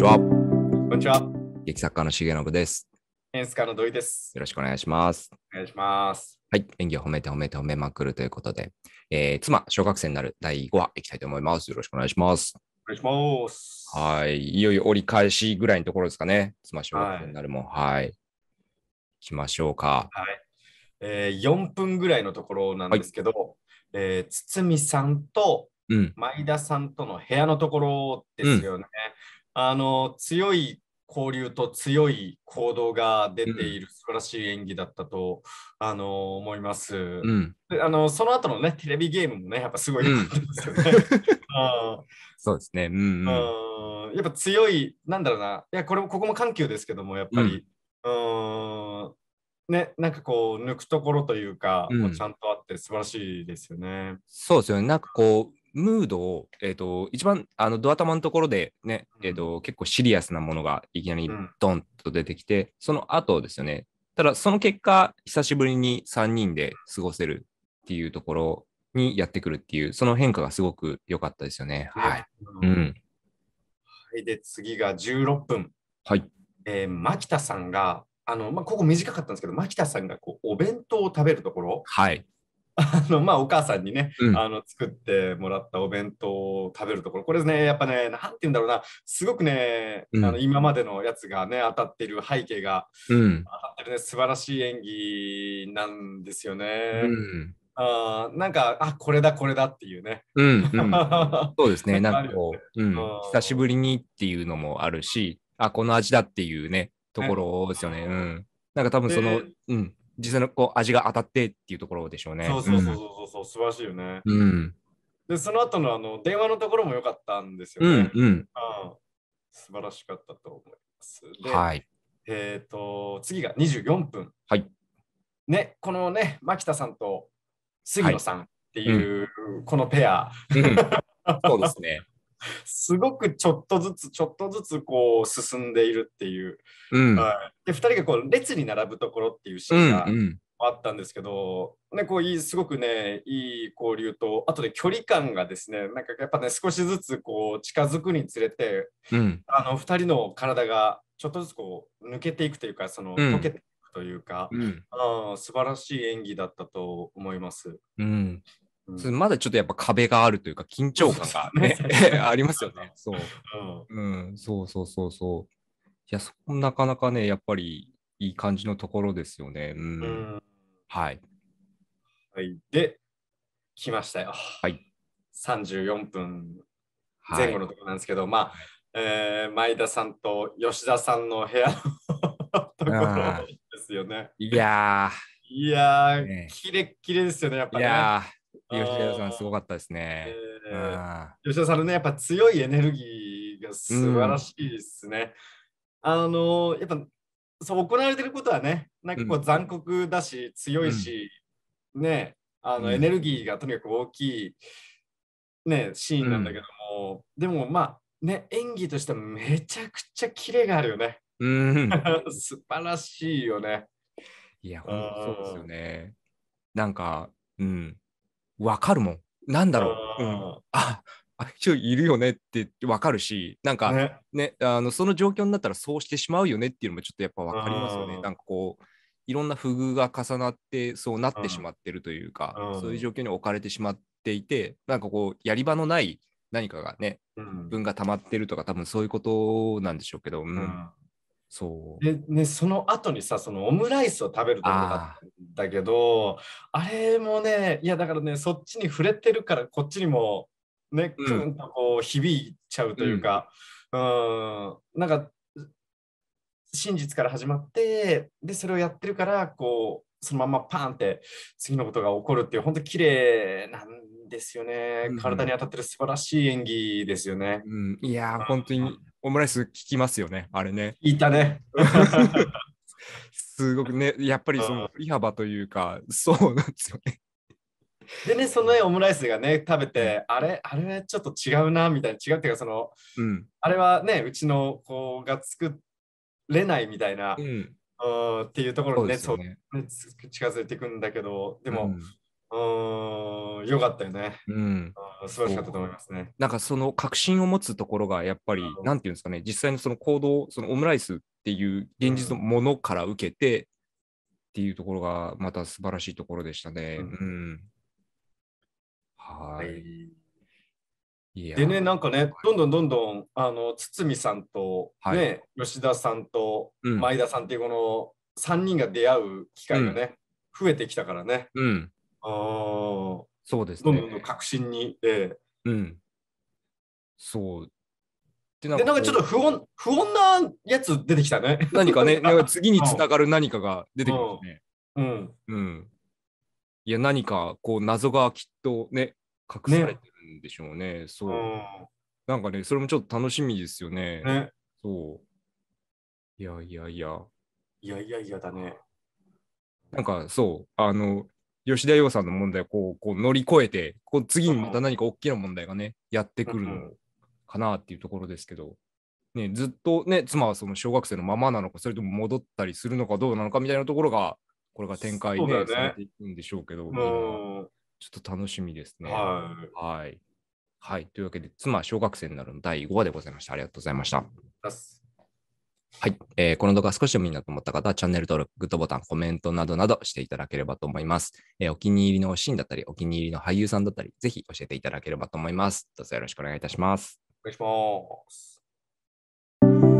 ちは。こんにちは。劇作家の重信です。演出家の土井です。よろしくお願いします。お願いします。はい。演技を褒めて褒めて褒めまくるということで、えー、妻、小学生になる第5話いきたいと思います。よろしくお願いします。お願いします。はい。いよいよ折り返しぐらいのところですかね。妻、小学生になるも。ん。はい。行きましょうか。はい。えー、4分ぐらいのところなんですけど、はい、えー、堤さんと前田さんとの部屋のところですよね。うんあの強い交流と強い行動が出ている素晴らしい演技だったと、うん、あの思います、うん、あのその後のねテレビゲームもねやっぱすごい良かったですよね。そうですね、うん、うん、やっぱ強いなんだろうないやこれもここも緩急ですけどもやっぱり、うんね、なんかこう抜くところというか、もうちゃんとあって素晴らしいですよね。そうですよねなんかこうムードを、えーと、一番あのドア玉のところでね、えーと結構シリアスなものがいきなりドンと出てきて、うん、その後ですよね、ただその結果、久しぶりに3人で過ごせるっていうところにやってくるっていう、その変化がすごく良かったですよね。はい、うん、はい、で次が16分。はい、えー、牧田さんがあの、まあ、ここ短かったんですけど牧田さんがこうお弁当を食べるところ、はい、あのまあ、お母さんにね、うん、あの作ってもらったお弁当を食べるところこれですねやっぱね何て言うんだろうなすごくね、うん、あの今までのやつがね当たってる背景が、うん、当たってるね素晴らしい演技なんですよね。うんあなんかあこれだこれだっていうね。うん、うん、そうですねなんかこう、うん、久しぶりにっていうのもあるしあこの味だっていうねところですよね。うん、なんか多分その、うん、実際のこう味が当たってっていうところでしょうね。そうそうそうそうそう、うん、素晴らしいよね。うん、で、その後のあの電話のところも良かったんですよね。うん、うん、素晴らしかったと思います。はい。えっ、ー、と、次が24分。はい。ね、このね、牧田さんと杉野さんっていう、はい、このペア。そうですね。すごくちょっとずつちょっとずつこう進んでいるっていう、うんで2人がこう列に並ぶところっていうシーンがあったんですけど、うんうん、ね、こういいすごくねいい交流とあとで距離感がですねなんかやっぱね少しずつこう近づくにつれて、うん、あの2人の体がちょっとずつこう抜けていくというかその溶けていくというか、うん、あ素晴らしい演技だったと思います。うんそれまだちょっとやっぱ壁があるというか、緊張感がね、ありますよね。そう。うん、そうそうそうそう。いや、そこなかなかね、やっぱりいい感じのところですよね。うん。うん、はい。はい。で、来ましたよ。はい。34分前後のところなんですけど、はい、まあ、えー、前田さんと吉田さんの部屋のところですよね。いやー。いやー、ね、キレッキレですよね、やっぱり、ね。いやー。吉田さんすごかったですね。えー、吉田さんのね、やっぱ強いエネルギーが素晴らしいですね。うん、あの、やっぱそう行われてることはね、なんかこう残酷だし、うん、強いし、うん、ね、あのエネルギーがとにかく大きい、ね、シーンなんだけども、でもまあ、ね、演技としてめちゃくちゃキレがあるよね。うん、素晴らしいよね。いや、本当そうですよね。なんか、うん、分かるもん。なんだろう。うん、ああ人いるよねって分かるし、なんかね、ねあのその状況になったらそうしてしまうよねっていうのもちょっとやっぱ分かりますよね。なんかこう、いろんな不遇が重なって、そうなってしまってるというか、そういう状況に置かれてしまっていて、なんかこう、やり場のない何かがね、分が溜まってるとか、多分そういうことなんでしょうけど、うん、うん、そうで、ね、その後にさそのオムライスを食べるとこだったけどあれもねいやだからねそっちに触れてるからこっちにもね、うん、とこう響いちゃうというか、うん、うんなんか真実から始まってでそれをやってるからこうそのままパーンって次のことが起こるっていう本当綺麗なんですよね、うん、体に当たってる素晴らしい演技ですよね、うん、いや本当にオムライス聞きますよね、あれね。聞いたね。すごくね、やっぱりその振り幅というか、そうなんですよね。でね、その、オムライスがね、食べて、あれ、あれちょっと違うな、みたいな、違うっていうか、その、うん、あれはね、うちの子が作れないみたいな、うん、うっていうところにね、そうね近づいていくんだけど、でも、うん、ああ、よかったよね。うん。素晴らしかったと思いますね。なんかその確信を持つところがやっぱり、なんていうんですかね、実際のその行動、そのオムライスっていう現実のものから受けて、っていうところがまた素晴らしいところでしたね。うん。はい。でね、なんかね、どんどんどんどん、あの、堤さんと、ね、吉田さんと、前田さんっていうこの3人が出会う機会がね、増えてきたからね。うん。ああ、そうですね。どんどん確信に、えー、うん。そう。でなんかちょっと不穏不穏なやつ出てきたね。何かね、なんか次につながる何かが出てきますね。うん。うん。いや、何かこう謎がきっとね、隠されてるんでしょうね。ねそう、なんかね、それもちょっと楽しみですよね。ねそう。いやいやいや。いやいやいやだね。なんかそう、あの、吉田洋さんの問題をこうこう乗り越えて、こう次にまた何か大きな問題がね、やってくるのかなっていうところですけど、ね、ずっとね、妻はその小学生のままなのか、それとも戻ったりするのかどうなのかみたいなところが、これが展開ね、ねされていくんでしょうけど、ちょっと楽しみですね。はい。はい、はい、というわけで、妻小学生になるの第5話でございました。ありがとうございました。はい、えー、この動画少しでもいいなと思った方は、チャンネル登録、グッドボタン、コメントなどなどしていただければと思います。えー、お気に入りのシーンだったり、お気に入りの俳優さんだったり、ぜひ教えていただければと思います。どうぞよろしくお願いいたします。お願いします。